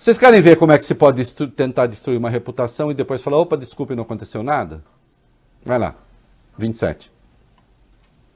Vocês querem ver como é que se pode destru tentar destruir uma reputação e depois falar, opa, desculpe, não aconteceu nada? Vai lá, 27.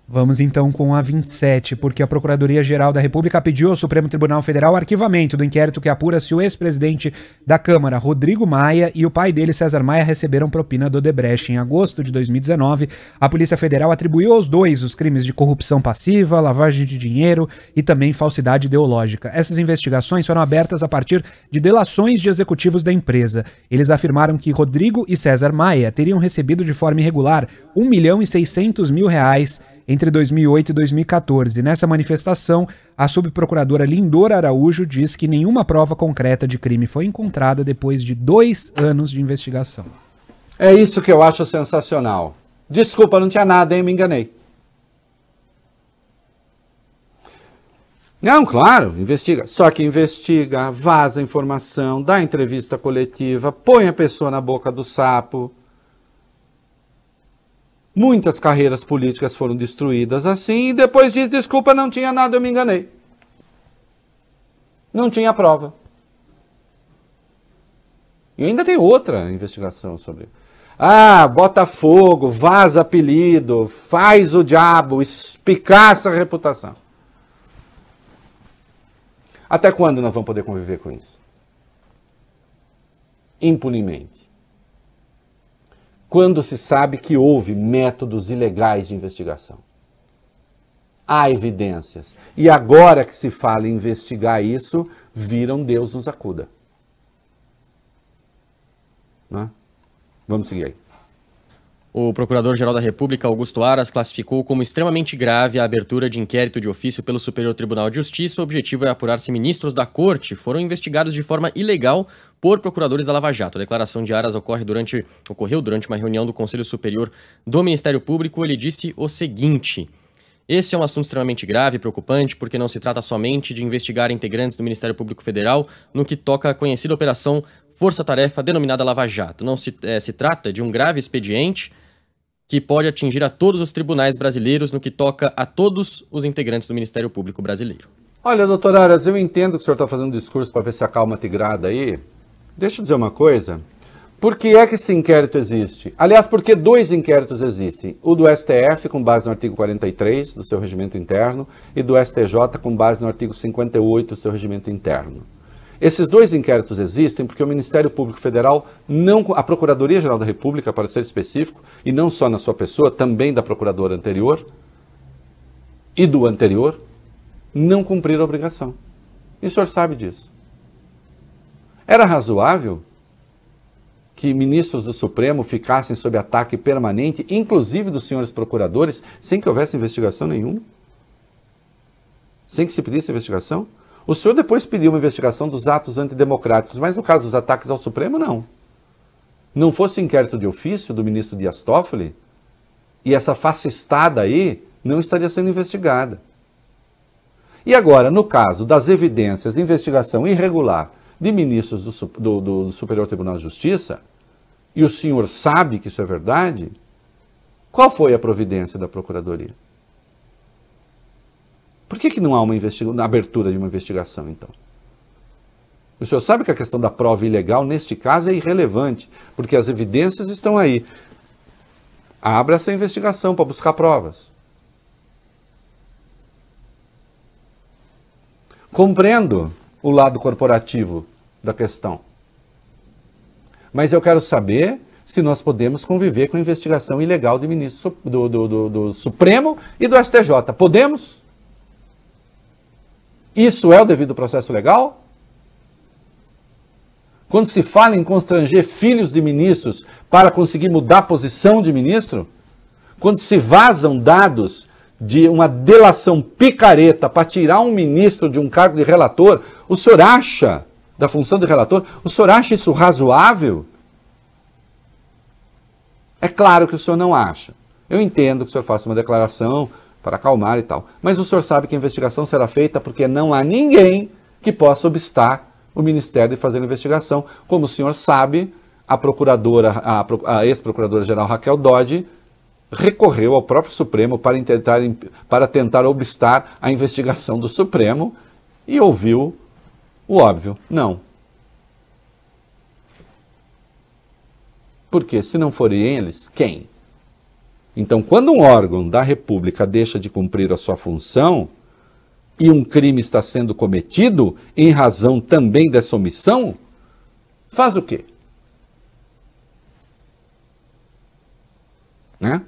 Vamos então com a 27, porque a Procuradoria-Geral da República pediu ao Supremo Tribunal Federal arquivamento do inquérito que apura se o ex-presidente da Câmara, Rodrigo Maia, e o pai dele, César Maia, receberam propina do Odebrecht. Em agosto de 2019, a Polícia Federal atribuiu aos dois os crimes de corrupção passiva, lavagem de dinheiro e também falsidade ideológica. Essas investigações foram abertas a partir de delações de executivos da empresa. Eles afirmaram que Rodrigo e César Maia teriam recebido de forma irregular 1 milhão e 600 mil reais entre 2008 e 2014. Nessa manifestação, a subprocuradora Lindora Araújo diz que nenhuma prova concreta de crime foi encontrada depois de dois anos de investigação. É isso que eu acho sensacional. Desculpa, não tinha nada, hein? Me enganei. Não, claro, investiga. Só que investiga, vaza informação, dá entrevista coletiva, põe a pessoa na boca do sapo. Muitas carreiras políticas foram destruídas assim e depois diz desculpa, não tinha nada, eu me enganei. Não tinha prova. E ainda tem outra investigação sobre. Ah, Botafogo, vaza apelido, faz o diabo, espicaça a reputação. Até quando nós vamos poder conviver com isso? Impunemente quando se sabe que houve métodos ilegais de investigação. Há evidências. E agora que se fala em investigar isso, viram Deus nos acuda. Né? Vamos seguir aí. O Procurador-Geral da República, Augusto Aras, classificou como extremamente grave a abertura de inquérito de ofício pelo Superior Tribunal de Justiça. O objetivo é apurar se ministros da Corte foram investigados de forma ilegal por procuradores da Lava Jato. A declaração de Aras ocorre durante, ocorreu durante uma reunião do Conselho Superior do Ministério Público. Ele disse o seguinte. Esse é um assunto extremamente grave e preocupante, porque não se trata somente de investigar integrantes do Ministério Público Federal no que toca à conhecida operação Força Tarefa denominada Lava Jato. Não se, é, se trata de um grave expediente que pode atingir a todos os tribunais brasileiros no que toca a todos os integrantes do Ministério Público Brasileiro. Olha, doutor Aras, eu entendo que o senhor está fazendo um discurso para ver se acalma a tigrada aí. Deixa eu dizer uma coisa. Por que é que esse inquérito existe? Aliás, por que dois inquéritos existem? O do STF, com base no artigo 43 do seu regimento interno, e do STJ, com base no artigo 58 do seu regimento interno. Esses dois inquéritos existem porque o Ministério Público Federal não a Procuradoria Geral da República, para ser específico, e não só na sua pessoa, também da procuradora anterior e do anterior, não cumpriram a obrigação. E o senhor sabe disso. Era razoável que ministros do Supremo ficassem sob ataque permanente, inclusive dos senhores procuradores, sem que houvesse investigação nenhuma? Sem que se pedisse investigação? O senhor depois pediu uma investigação dos atos antidemocráticos, mas no caso dos ataques ao Supremo, não. Não fosse inquérito de ofício do ministro Dias Toffoli, e essa fascistada aí não estaria sendo investigada. E agora, no caso das evidências de investigação irregular de ministros do, do, do, do Superior Tribunal de Justiça, e o senhor sabe que isso é verdade, qual foi a providência da Procuradoria? Por que, que não há uma abertura de uma investigação, então? O senhor sabe que a questão da prova ilegal, neste caso, é irrelevante, porque as evidências estão aí. Abra essa investigação para buscar provas. Compreendo o lado corporativo da questão. Mas eu quero saber se nós podemos conviver com a investigação ilegal do, ministro, do, do, do, do Supremo e do STJ. Podemos? Isso é o devido processo legal? Quando se fala em constranger filhos de ministros para conseguir mudar a posição de ministro? Quando se vazam dados de uma delação picareta para tirar um ministro de um cargo de relator, o senhor acha, da função de relator, o senhor acha isso razoável? É claro que o senhor não acha. Eu entendo que o senhor faça uma declaração para acalmar e tal. Mas o senhor sabe que a investigação será feita porque não há ninguém que possa obstar o Ministério de fazer a investigação. Como o senhor sabe, a procuradora, a, a ex-procuradora-geral Raquel Dodge recorreu ao próprio Supremo para tentar, para tentar obstar a investigação do Supremo e ouviu o óbvio, não. Porque se não forem eles, quem? Então, quando um órgão da República deixa de cumprir a sua função e um crime está sendo cometido em razão também dessa omissão, faz o quê? Né?